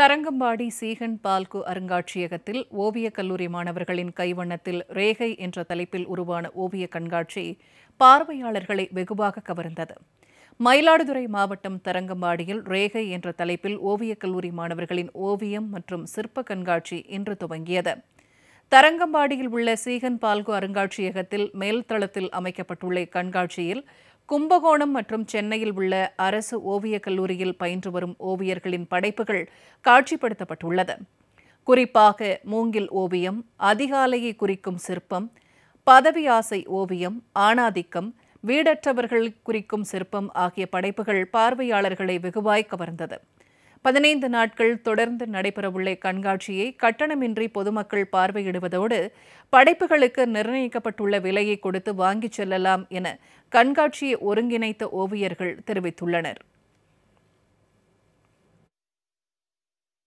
தரங்கம்பாடி சீகன் பால்கு அருங்காட்சியகத்தில் ஓவியக் கல்லூரி மாணவர்களின் கைவண்ணத்தில் ரேகை என்ற தலைப்பில் உருவான ஓவிய கண்காட்சி பார்வையாளர்களை வெகுவாக கவர்ந்தது மயிலாடுதுறை மாவட்டம் தரங்கம்பாடியில் ரேகை என்ற தலைப்பில் ஓவியக் கல்லூரி மாணவர்களின் ஓவியம் மற்றும் சிற்ப கண்காட்சி இன்று துவங்கியது தரங்கம்பாடியில் உள்ள சீகன் பால்கு அருங்காட்சியகத்தில் மேல்தளத்தில் அமைக்கப்பட்டுள்ள கண்காட்சியில் கும்பகோணம் மற்றும் சென்னையில் உள்ள அரசு ஓவியக் கல்லூரியில் பயின்று வரும் ஓவியர்களின் படைப்புகள் காட்சிப்படுத்தப்பட்டுள்ளது குறிப்பாக மூங்கில் ஓவியம் அதிகாலையை குறிக்கும் சிற்பம் பதவி ஆசை ஓவியம் ஆணாதிக்கம் வீடற்றவர்கள் குறிக்கும் சிற்பம் ஆகிய படைப்புகள் பார்வையாளர்களை வெகுவாய் கவர்ந்தது பதினைந்து நாட்கள் தொடர்ந்து நடைபெறவுள்ள கண்காட்சியை கட்டணமின்றி பொதுமக்கள் பார்வையிடுவதோடு படைப்புகளுக்கு நிர்ணயிக்கப்பட்டுள்ள விலையை கொடுத்து வாங்கிச் செல்லலாம் என கண்காட்சியை ஒருங்கிணைத்த ஓவியர்கள் தெரிவித்துள்ளனர்